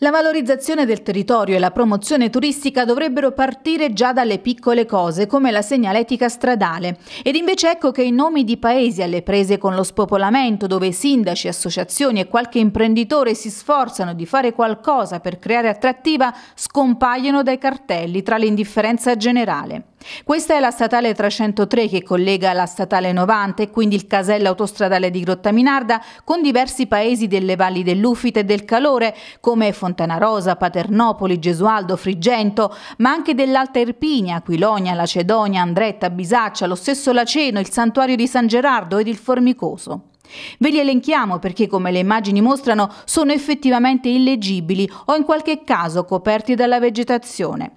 La valorizzazione del territorio e la promozione turistica dovrebbero partire già dalle piccole cose, come la segnaletica stradale. Ed invece ecco che i nomi di paesi alle prese con lo spopolamento, dove sindaci, associazioni e qualche imprenditore si sforzano di fare qualcosa per creare attrattiva, scompaiono dai cartelli tra l'indifferenza generale. Questa è la statale 303 che collega la statale 90 e quindi il casello autostradale di Grottaminarda con diversi paesi delle valli dell'Ufite e del Calore come Fontanarosa, Paternopoli, Gesualdo, Frigento, ma anche dell'Alta Irpinia, Quilonia, Lacedonia, Andretta, Bisaccia, lo stesso Laceno, il santuario di San Gerardo ed il Formicoso. Ve li elenchiamo perché, come le immagini mostrano, sono effettivamente illegibili o in qualche caso coperti dalla vegetazione.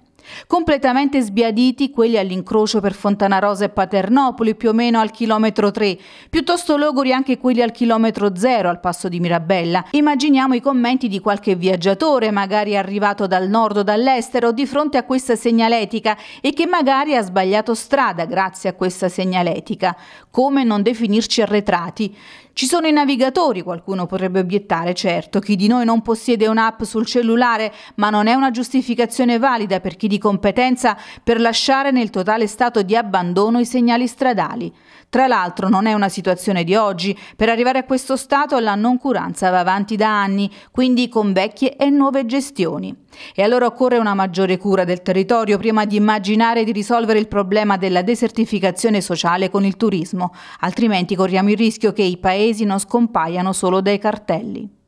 Completamente sbiaditi quelli all'incrocio per Fontana Rosa e Paternopoli, più o meno al chilometro 3, piuttosto logori anche quelli al chilometro 0 al passo di Mirabella. Immaginiamo i commenti di qualche viaggiatore, magari arrivato dal nord o dall'estero, di fronte a questa segnaletica e che magari ha sbagliato strada grazie a questa segnaletica. Come non definirci arretrati? Ci sono i navigatori, qualcuno potrebbe obiettare, certo, chi di noi non possiede un'app sul cellulare, ma non è una giustificazione valida per chi di competenza per lasciare nel totale stato di abbandono i segnali stradali. Tra l'altro non è una situazione di oggi, per arrivare a questo stato la noncuranza va avanti da anni, quindi con vecchie e nuove gestioni. E allora occorre una maggiore cura del territorio prima di immaginare di risolvere il problema della desertificazione sociale con il turismo, altrimenti corriamo il rischio che i paesi non scompaiano solo dai cartelli.